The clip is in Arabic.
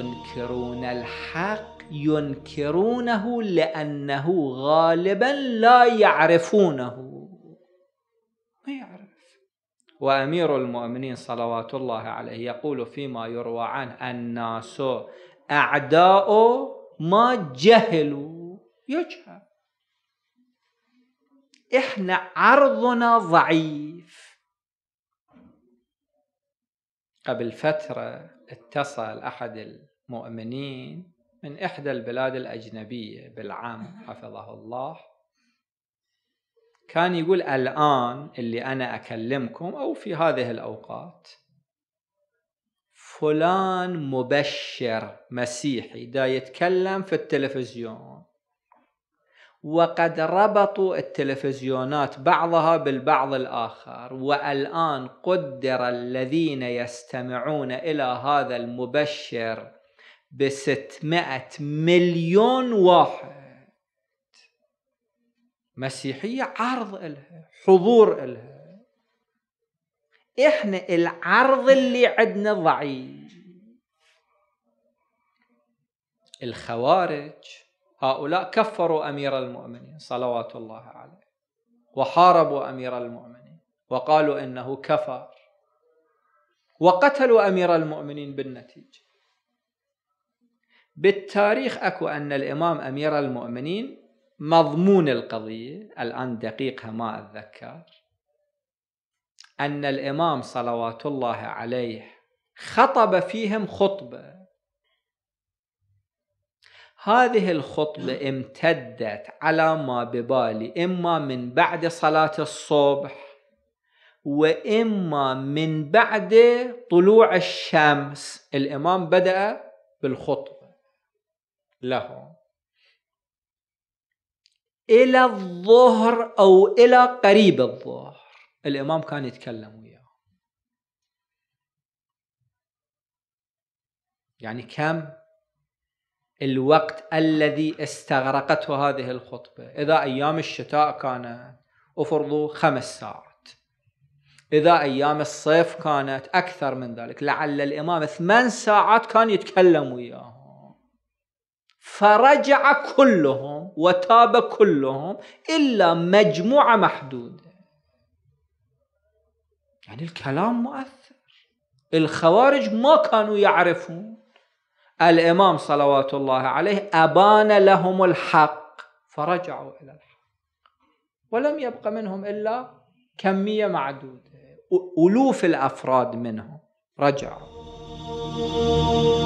ينكرون الحق ينكرونه لأنه غالبا لا يعرفونه ما يعرف وأمير المؤمنين صلوات الله عليه يقول فيما يروى عنه الناس أعداء ما جهلوا يجهل إحنا عرضنا ضعيف قبل فترة اتصل أحد مؤمنين من إحدى البلاد الأجنبية بالعام حفظه الله كان يقول الآن اللي أنا أكلمكم أو في هذه الأوقات فلان مبشر مسيحي دا يتكلم في التلفزيون وقد ربطوا التلفزيونات بعضها بالبعض الآخر والآن قدر الذين يستمعون إلى هذا المبشر ب 600 مليون واحد مسيحية عرض لها حضور لها احنا العرض اللي عندنا ضعيف الخوارج هؤلاء كفروا امير المؤمنين صلوات الله عليه وحاربوا امير المؤمنين وقالوا انه كفر وقتلوا امير المؤمنين بالنتيجه بالتاريخ اكو ان الامام امير المؤمنين مضمون القضيه الان دقيقها ما اتذكر ان الامام صلوات الله عليه خطب فيهم خطبه هذه الخطبة امتدت على ما ببالي إما من بعد صلاة الصبح وإما من بعد طلوع الشمس الإمام بدأ بالخطبة له إلى الظهر أو إلى قريب الظهر الإمام كان يتكلم وياه يعني كم الوقت الذي استغرقته هذه الخطبة إذا أيام الشتاء كانت أفرضوا خمس ساعات إذا أيام الصيف كانت أكثر من ذلك لعل الإمام ثمان ساعات كان يتكلم وياهم فرجع كلهم وتاب كلهم إلا مجموعة محدودة يعني الكلام مؤثر الخوارج ما كانوا يعرفون الإمام صلوات الله عليه أبان لهم الحق فرجعوا إلى الحق ولم يبق منهم إلا كمية معدودة ألوف الأفراد منهم رجعوا